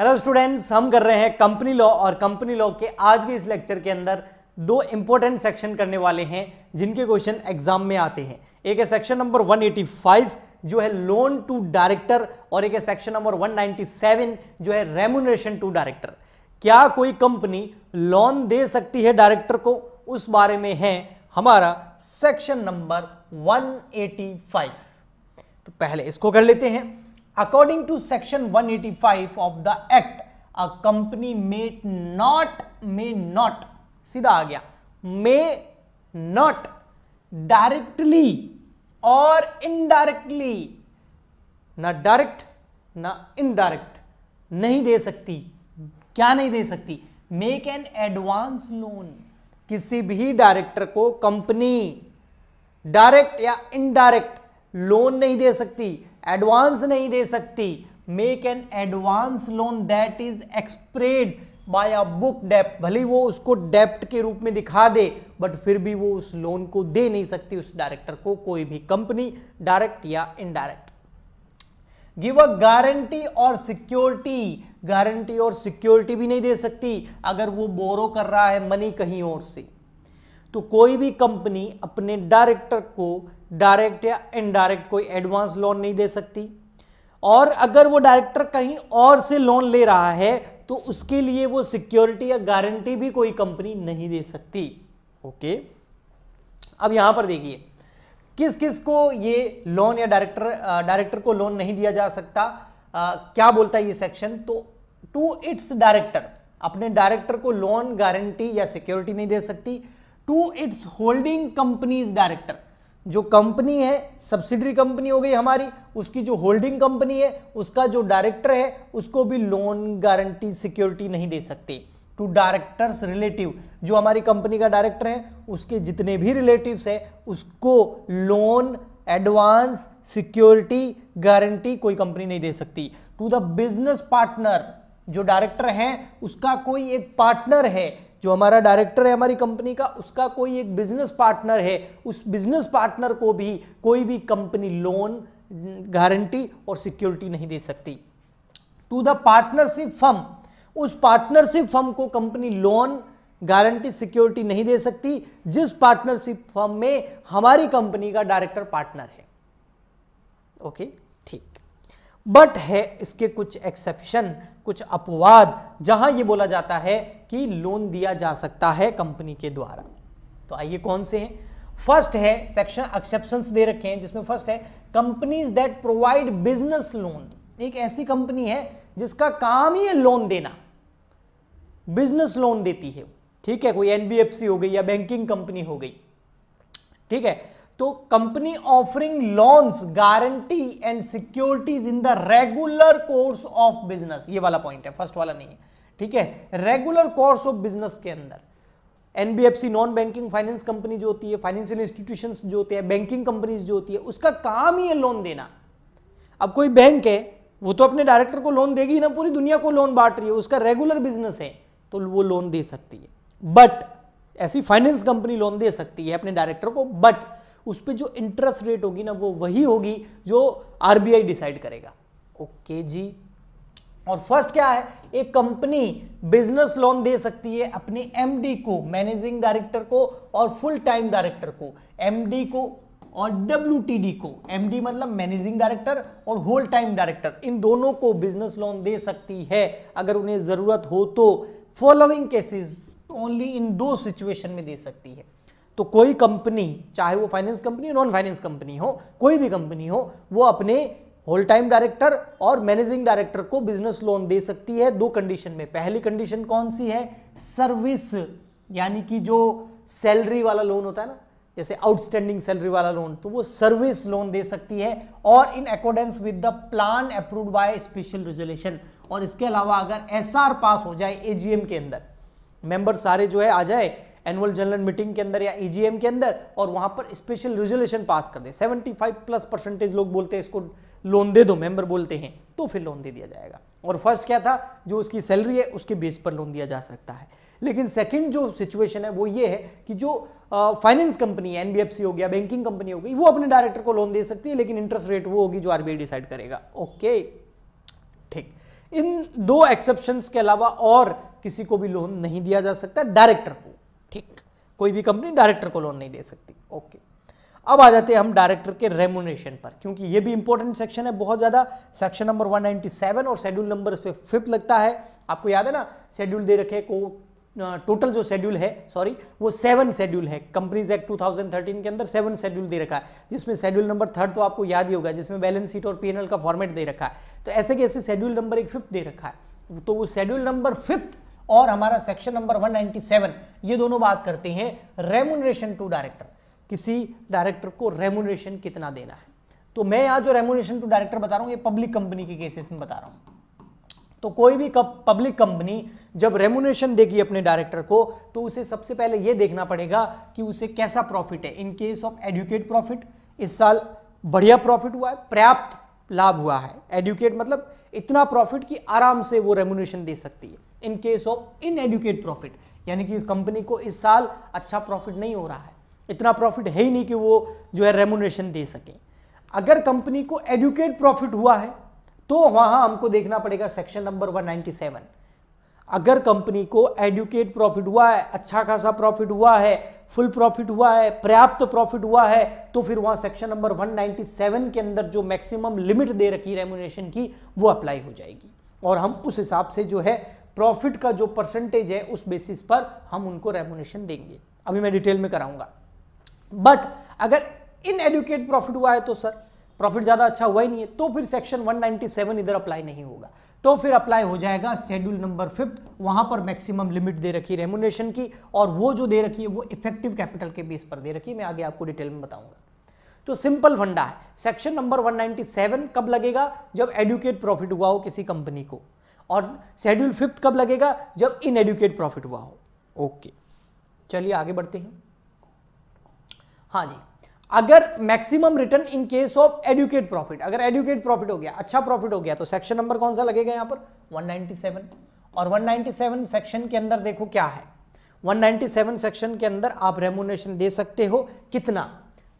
Hello students हम कर रहे हैं कंपनी लॉ और कंपनी लॉ के आज के इस लेक्चर के अंदर दो इंपॉर्टेंट सेक्शन करने वाले हैं जिनके क्वेश्चन एग्जाम में आते हैं एक है सेक्शन नंबर 185 जो है लोन टू डायरेक्टर और एक है सेक्शन नंबर 197 जो है रेमुनरेशन टू डायरेक्टर क्या कोई कंपनी लोन दे सकती है डायरेक्टर को उस बारे में है हमारा सेक्शन नंबर 185 तो पहले इसको कर लेते हैं According to section 185 of the act, a company may not, may not, सीधा आ गया, may not directly or indirectly, ना direct, ना indirect, नहीं दे सकती, क्या नहीं दे सकती, make an advance loan, किसी भी डायरेक्टर को कंपनी डायरेक्ट या इनडायरेक्ट लोन नहीं दे सकती एडवांस नहीं दे सकती make an advance loan that is expressed by a book डेप्ट भले वो उसको डेप्ट के रूप में दिखा दे बट फिर भी वो उस लोन को दे नहीं सकती उस डायरेक्टर को कोई भी कंपनी डायरेक्ट या इनडायरेक्ट गिव अ गारंटी और सिक्योरिटी गारंटी और सिक्योरिटी भी नहीं दे सकती अगर वो बोरो कर रहा है मनी कहीं और से तो कोई भी कंपनी अपने डायरेक्टर को डायरेक्ट या इनडायरेक्ट कोई एडवांस लोन नहीं दे सकती और अगर वो डायरेक्टर कहीं और से लोन ले रहा है तो उसके लिए वो सिक्योरिटी या गारंटी भी कोई कंपनी नहीं दे सकती ओके अब यहां पर देखिए किस किस को ये लोन या डायरेक्टर डायरेक्टर को लोन नहीं दिया जा सकता आ, क्या बोलता है ये सेक्शन तो टू इट्स डायरेक्टर अपने डायरेक्टर को लोन गारंटी या सिक्योरिटी नहीं दे सकती to its holding companies director जो कंपनी है सब्सिडरी कंपनी हो गई हमारी उसकी जो होल्डिंग कंपनी है उसका जो डायरेक्टर है उसको भी लोन गारंटी सिक्योरिटी नहीं दे सकते टू डायरेक्टर्स रिलेटिव जो हमारी कंपनी का डायरेक्टर है उसके जितने भी रिलेटिव्स है उसको लोन एडवांस सिक्योरिटी गारंटी कोई कंपनी नहीं दे सकती टू द बिजनेस पार्टनर जो डायरेक्टर हैं उसका कोई एक पार्टनर है जो हमारा डायरेक्टर है हमारी कंपनी का उसका कोई एक बिजनेस पार्टनर है उस बिजनेस पार्टनर को भी कोई भी कंपनी लोन गारंटी और सिक्योरिटी नहीं दे सकती टू द पार्टनरशिप फर्म उस पार्टनरशिप फर्म को कंपनी लोन गारंटी सिक्योरिटी नहीं दे सकती जिस पार्टनरशिप फर्म में हमारी कंपनी का डायरेक्टर पार्टनर है ओके okay? बट है इसके कुछ एक्सेप्शन कुछ अपवाद जहां ये बोला जाता है कि लोन दिया जा सकता है कंपनी के द्वारा तो आइए कौन से हैं फर्स्ट है सेक्शन एक्सेप्शन दे रखे हैं जिसमें फर्स्ट है companies that provide business loan एक ऐसी कंपनी है जिसका काम ही है लोन देना बिजनेस लोन देती है ठीक है कोई एनबीएफसी हो गई या बैंकिंग कंपनी हो गई ठीक है तो company offering loans guarantee and securities in the regular course of business ये वाला पॉइंट है फर्स्ट वाला नहीं है ठीक है रेगुलर कोर्स ऑफ बिजनेस के अंदर NBFC non banking finance company जो होती है फाइनेंशियल इंस्टीट्यूशन जो होते हैं बैंकिंग कंपनीज जो होती है उसका काम ही है लोन देना अब कोई बैंक है वो तो अपने डायरेक्टर को लोन देगी ना पूरी दुनिया को लोन बांट रही है उसका रेगुलर बिजनेस है तो वो लोन दे सकती है बट ऐसी फाइनेंस कंपनी लोन दे सकती है अपने डायरेक्टर को बट उस पर जो इंटरेस्ट रेट होगी ना वो वही होगी जो आरबीआई डिसाइड करेगा ओके जी और फर्स्ट क्या है एक कंपनी बिजनेस लोन दे सकती है अपने एमडी को मैनेजिंग डायरेक्टर को और फुल टाइम डायरेक्टर को एमडी को और डब्ल्यू को एमडी मतलब मैनेजिंग डायरेक्टर और होल टाइम डायरेक्टर इन दोनों को बिजनेस लोन दे सकती है अगर उन्हें ज़रूरत हो तो फॉलोइंग केसेस ओनली इन दो सिचुएशन में दे सकती है तो कोई कंपनी चाहे वो finance company non finance company हो कोई भी कंपनी हो वो अपने होल टाइम डायरेक्टर और मैनेजिंग डायरेक्टर को बिजनेस लोन दे सकती है दो कंडीशन में पहली कंडीशन कौन सी है सर्विस यानी कि जो सैलरी वाला लोन होता है ना जैसे आउटस्टैंडिंग सैलरी वाला लोन तो वो सर्विस लोन दे सकती है और in accordance with the plan approved by special resolution और इसके अलावा अगर एसआर पास हो जाए एजीएम के अंदर मेंबर सारे जो है आ जाए एनुअल जनरल मीटिंग के अंदर या ईजीएम e के अंदर और वहां पर स्पेशल रेजोल्यूशन पास कर दे 75 प्लस परसेंटेज लोग बोलते हैं इसको लोन दे दो मेंबर बोलते हैं तो फिर लोन दे दिया जाएगा और फर्स्ट क्या था जो उसकी सैलरी है उसके बेस पर लोन दिया जा सकता है लेकिन सेकंड जो सिचुएशन है वो ये है कि जो फाइनेंस कंपनी है एनबीएफसी हो गया बैंकिंग कंपनी हो गई वो अपने डायरेक्टर को लोन दे सकती है लेकिन इंटरेस्ट रेट वो होगी जो आरबीआई डिसाइड करेगा ओके ठीक इन दो एक्सेप्शन के अलावा और किसी को भी लोन नहीं दिया जा सकता डायरेक्टर को ठीक कोई भी कंपनी डायरेक्टर को लोन नहीं दे सकती ओके अब आ जाते हैं हम डायरेक्टर के रेमोनेशन पर क्योंकि ये भी इंपॉर्टेंट सेक्शन है बहुत ज़्यादा सेक्शन नंबर 197 और शेड्यूल नंबर इस पर फिफ्थ लगता है आपको याद है ना शेड्यूल दे रखे को टोटल जो शेड्यूल है सॉरी वो सेवन शेड्यूल है कंपनीज एक्ट 2013 के अंदर सेवन शेड्यूल दे रखा है जिसमें शेड्यूल नंबर थर्ड तो आपको याद ही होगा जिसमें बैलेंस शीट और पीएनएल का फॉर्मेट दे रखा है तो ऐसे कैसे शेड्यूल नंबर एक फिफ्थ दे रखा है तो वो शेड्यूल नंबर फिफ्थ और हमारा सेक्शन नंबर 197 ये दोनों बात करते हैं रेमुनरेशन टू डायरेक्टर किसी डायरेक्टर को रेमुनरेशन कितना देना है तो मैं यहां जो रेमुनेशन टू डायरेक्टर बता रहा हूँ ये पब्लिक कंपनी के केसेस में बता रहा हूँ तो कोई भी पब्लिक कंपनी जब रेमुनेशन देगी अपने डायरेक्टर को तो उसे सबसे पहले यह देखना पड़ेगा कि उसे कैसा प्रॉफिट है in case of adequate profit इस साल बढ़िया प्रॉफिट हुआ है पर्याप्त लाभ हुआ है एडुकेट मतलब इतना प्रॉफिट कि आराम से वो रेमुनेशन दे सकती है in case of inadequate profit यानी कि कंपनी को इस साल अच्छा प्रॉफिट नहीं हो रहा है इतना प्रॉफिट है ही नहीं कि वो जो है रेमोनेशन दे सकें अगर कंपनी को एडुकेट प्रॉफिट हुआ है तो वहां हमको देखना पड़ेगा सेक्शन नंबर 197 अगर कंपनी को एडुकेट प्रॉफिट हुआ है अच्छा खासा प्रॉफिट हुआ है फुल प्रॉफिट हुआ है पर्याप्त प्रॉफिट हुआ है तो फिर वहां सेक्शन नंबर 197 के अंदर जो मैक्सिमम लिमिट दे रखी रेमोनेशन की वो अप्लाई हो जाएगी और हम उस हिसाब से जो है प्रॉफिट का जो परसेंटेज है उस बेसिस पर हम उनको रेमोनेशन देंगे अभी मैं डिटेल में कराऊंगा बट अगर इन एडुकेट प्रॉफिट हुआ है तो सर प्रॉफिट ज़्यादा अच्छा हुआ ही नहीं है तो फिर सेक्शन 197 इधर अप्लाई नहीं होगा तो फिर अप्लाई हो जाएगा शेड्यूल नंबर फिफ्थ वहां पर मैक्सिमम लिमिट दे रखी है रेमोनेशन की और वो जो दे रखी है वो इफेक्टिव कैपिटल के बेस पर दे रखी है मैं आगे आपको डिटेल में बताऊंगा तो सिंपल फंडा है सेक्शन नंबर 197 कब लगेगा जब एडुकेट प्रॉफिट हुआ हो किसी कंपनी को और शेड्यूल फिफ्थ कब लगेगा जब इन एडुकेट प्रॉफिट हुआ हो ओके चलिए आगे बढ़ते हैं हाँ जी अगर maximum return in case of adequate profit अगर एडुकेट प्रॉफिट हो गया अच्छा प्रॉफिट हो गया तो सेक्शन नंबर कौन सा लगेगा यहां पर 197 और 197 सेक्शन के अंदर देखो क्या है 197 सेक्शन के अंदर आप रेमोनेशन दे सकते हो कितना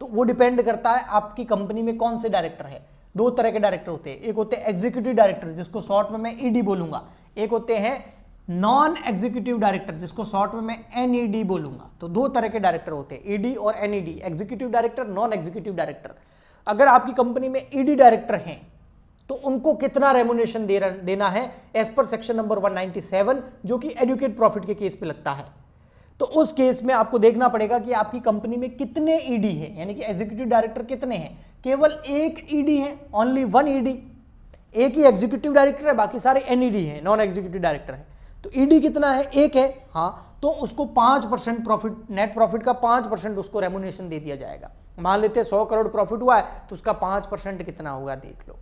तो वो डिपेंड करता है आपकी कंपनी में कौन से डायरेक्टर है दो तरह के डायरेक्टर होते हैं एक होते हैं एग्जीक्यूटिव डायरेक्टर जिसको शॉर्ट में मैं ईडी बोलूंगा एक होते हैं नॉन एग्जीक्यूटिव डायरेक्टर जिसको शॉर्ट में मैं एनईडी e बोलूंगा तो दो तरह के डायरेक्टर होते हैं ईडी और NED executive director non executive director अगर आपकी कंपनी में ईडी डायरेक्टर हैं तो उनको कितना रेमोनेशन देना है एज पर सेक्शन नंबर 197 जो कि एडुकेट प्रॉफिट के केस पे लगता है तो उस केस में आपको देखना पड़ेगा कि आपकी कंपनी में कितने ईडी e हैं यानी कि एग्जीक्यूटिव डायरेक्टर कितने हैं केवल एक ईडी है ओनली वन ईडी एक ही एग्जीक्यूटिव डायरेक्टर है बाकी सारे एनईडी e हैं नॉन एग्जीक्यूटिव डायरेक्टर है तो ईडी e कितना है एक है हाँ तो उसको पांच परसेंट प्रॉफिट नेट प्रॉफिट का पांच परसेंट उसको रेमुनेशन दे दिया जाएगा मान लेते हैं सौ करोड़ प्रॉफिट हुआ है तो उसका पांच परसेंट कितना होगा देख लो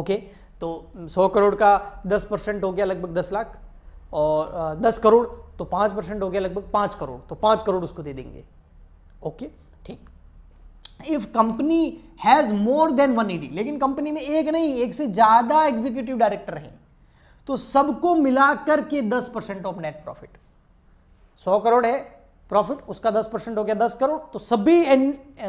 ओके तो सौ करोड़ का दस परसेंट हो गया लगभग दस लाख और दस करोड़ तो पांच परसेंट हो गया लगभग पांच करोड़ तो पांच करोड़ उसको दे देंगे ओके ठीक if company has more than one ED लेकिन कंपनी में एक नहीं एक से ज्यादा एग्जीक्यूटिव डायरेक्टर हैं तो सबको मिलाकर के दस परसेंट ऑफ नेट प्रॉफिट सौ करोड़ है प्रॉफिट उसका 10 परसेंट हो गया 10 करोड़ तो सभी एन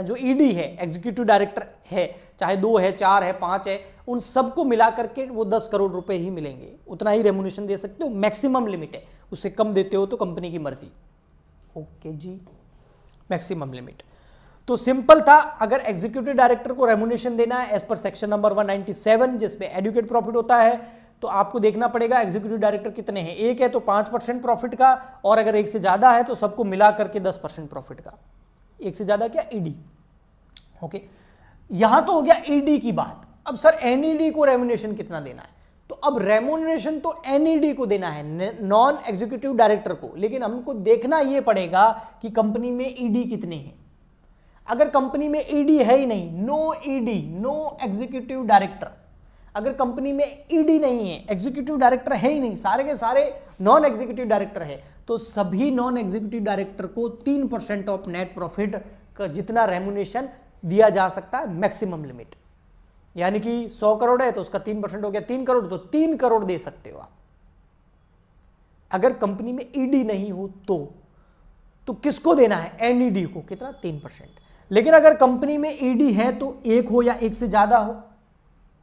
जो ईडी e है एग्जीक्यूटिव डायरेक्टर है चाहे दो है चार है पांच है उन सबको मिला करके वो 10 करोड़ रुपए ही मिलेंगे उतना ही रेमुनेशन दे सकते हो मैक्सिमम लिमिट है उससे कम देते हो तो कंपनी की मर्जी ओके जी मैक्सिमम लिमिट तो सिंपल था अगर एग्जीक्यूटिव डायरेक्टर को रेमुनेशन देना है एज पर सेक्शन नंबर 197 जिसमें एडुकेट प्रॉफिट होता है तो आपको देखना पड़ेगा एग्जीक्यूटिव डायरेक्टर कितने हैं एक है तो पांच परसेंट प्रॉफिट का और अगर एक से ज़्यादा है तो सबको मिला करके दस परसेंट प्रॉफिट का एक से ज़्यादा क्या ईडी ओके यहां तो हो गया ईडी e की बात अब सर एनईडी e को रेमुनेशन कितना देना है तो अब रेमुनेशन तो एनईडी e को देना है नॉन एग्जीक्यूटिव डायरेक्टर को लेकिन हमको देखना यह पड़ेगा कि कंपनी में ईडी कितने हैं अगर कंपनी में ईडी है ही नहीं no ED no executive director अगर कंपनी में ईडी e नहीं है एग्जीक्यूटिव डायरेक्टर है ही नहीं सारे के सारे नॉन एग्जीक्यूटिव डायरेक्टर है तो सभी नॉन एग्जीक्यूटिव डायरेक्टर को तीन परसेंट ऑफ नेट प्रॉफिट का जितना रेमुनेशन दिया जा सकता है मैक्सिमम लिमिट यानी कि सौ करोड़ है तो उसका तीन परसेंट हो गया तीन करोड़ तो तीन करोड़ दे सकते हो आप अगर कंपनी में ईडी e नहीं हो तो तो किसको देना है एनईडी e को कितना तीन परसेंट लेकिन अगर कंपनी में ईडी है तो एक हो या एक से ज्यादा हो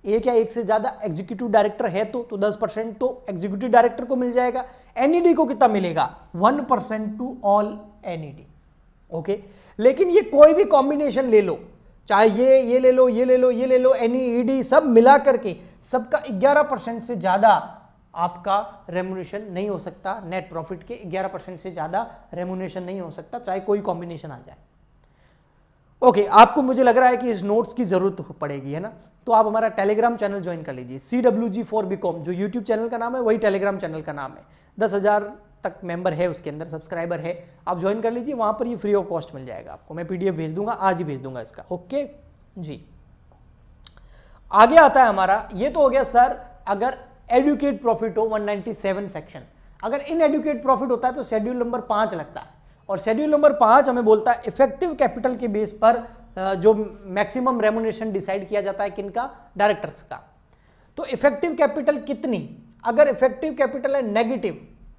एक या एक से ज़्यादा एग्जीक्यूटिव डायरेक्टर है तो तो 10 परसेंट तो एग्जीक्यूटिव डायरेक्टर को मिल जाएगा एनईडी e को कितना मिलेगा 1 percent to all NED okay लेकिन ये कोई भी कॉम्बिनेशन ले लो चाहे ये ये ले लो ये ले लो ये ले लो एनईडी e सब मिला करके सबका 11 परसेंट से ज़्यादा आपका रेमुनेशन नहीं हो सकता नेट प्रॉफिट के ग्यारह परसेंट से ज़्यादा रेमुनेशन नहीं हो सकता चाहे कोई कॉम्बिनेशन आ जाए ओके okay, आपको मुझे लग रहा है कि इस नोट्स की जरूरत पड़ेगी है ना तो आप हमारा टेलीग्राम चैनल ज्वाइन कर लीजिए C W G for B com जो यूट्यूब चैनल का नाम है वही टेलीग्राम चैनल का नाम है दस हज़ार तक मेंबर है उसके अंदर सब्सक्राइबर है आप ज्वाइन कर लीजिए वहाँ पर ये फ्री ऑफ कॉस्ट मिल जाएगा आपको मैं पी भेज दूंगा आज ही भेज दूंगा इसका ओके जी आगे आता है हमारा ये तो हो गया सर अगर एडुकेट प्रॉफिट हो वन सेक्शन अगर इन एडुकेट प्रॉफिट होता है तो शेड्यूल नंबर पाँच लगता है और शेड्यूल नंबर पाँच हमें बोलता है इफेक्टिव कैपिटल के बेस पर जो मैक्सिमम रेमोनेशन डिसाइड किया जाता है किनका डायरेक्टर्स का तो इफेक्टिव कैपिटल कितनी अगर इफेक्टिव कैपिटल है नेगेटिव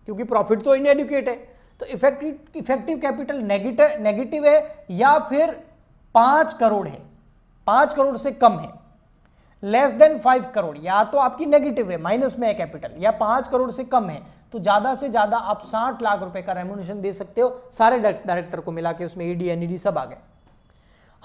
क्योंकि प्रॉफिट तो इनएडुकेट है तो effective effective capital negative negative है या फिर पाँच करोड़ है पाँच करोड़ से कम है लेस देन फाइव करोड़ या तो आपकी नेगेटिव है माइनस में है कैपिटल या पांच करोड़ से कम है तो ज्यादा से ज्यादा आप साठ लाख रुपए का रेमोनेशन दे सकते हो सारे डायरेक्टर को मिला के उसमें ईडी e एनईडी e सब आ गए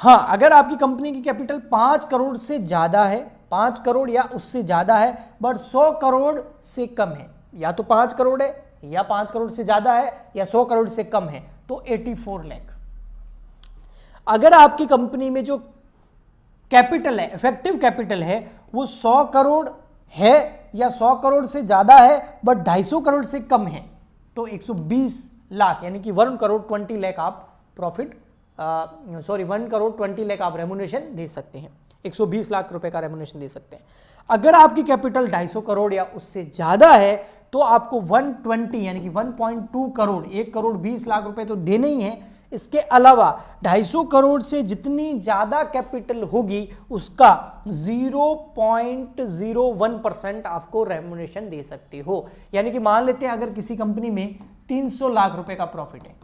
हाँ अगर आपकी कंपनी की कैपिटल पांच करोड़ से ज्यादा है पांच करोड़ या उससे ज्यादा है बट सौ करोड़ से कम है या तो पांच करोड़ है या पांच करोड़ से ज्यादा है या सौ करोड़ से कम है तो एटी फोर लैख अगर आपकी कंपनी में जो कैपिटल है इफेक्टिव कैपिटल है वो सौ करोड़ है या सौ करोड़ से ज़्यादा है बट ढाई सौ करोड़ से कम है तो 120 लाख यानी कि वन करोड़ ट्वेंटी लाख आप profit sorry one crore twenty lakh आप रेमोनेशन दे सकते हैं 120 लाख रुपए का रेमोनेशन दे सकते हैं अगर आपकी कैपिटल 250 करोड़ या उससे ज़्यादा है तो आपको 120 यानी कि 1.2 करोड़ एक करोड़ 20 लाख रुपए तो देने ही हैं इसके अलावा 250 करोड़ से जितनी ज़्यादा कैपिटल होगी उसका 0.01 परसेंट आपको रेमोनेशन दे सकते हो यानी कि मान लेते हैं अगर किसी कंपनी में 300 लाख रुपए का प्रॉफिट है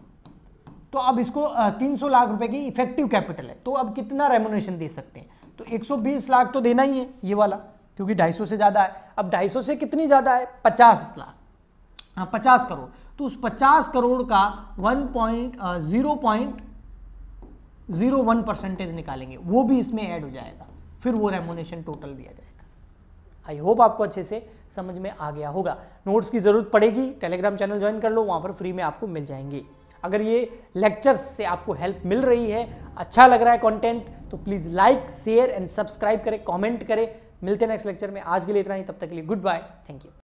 तो अब इसको 300 लाख रुपए की इफेक्टिव कैपिटल है तो अब कितना रेमोनेशन दे सकते हैं तो 120 लाख तो देना ही है ये वाला क्योंकि ढाई से ज़्यादा है अब ढाई से कितनी ज़्यादा है पचास लाख हाँ पचास करोड़ तो उस 50 करोड़ का one point zero point zero one percentage निकालेंगे वो भी इसमें ऐड हो जाएगा फिर वो रेमोनेशन टोटल दिया जाएगा आई होप आपको अच्छे से समझ में आ गया होगा नोट्स की ज़रूरत पड़ेगी टेलीग्राम चैनल ज्वाइन कर लो वहां पर फ्री में आपको मिल जाएंगे अगर ये लेक्चर्स से आपको हेल्प मिल रही है अच्छा लग रहा है कंटेंट तो please like share and subscribe करें कमेंट करें मिलते हैं नेक्स्ट लेक्चर में आज के लिए इतना ही तब तक के लिए गुड बाय थैंक यू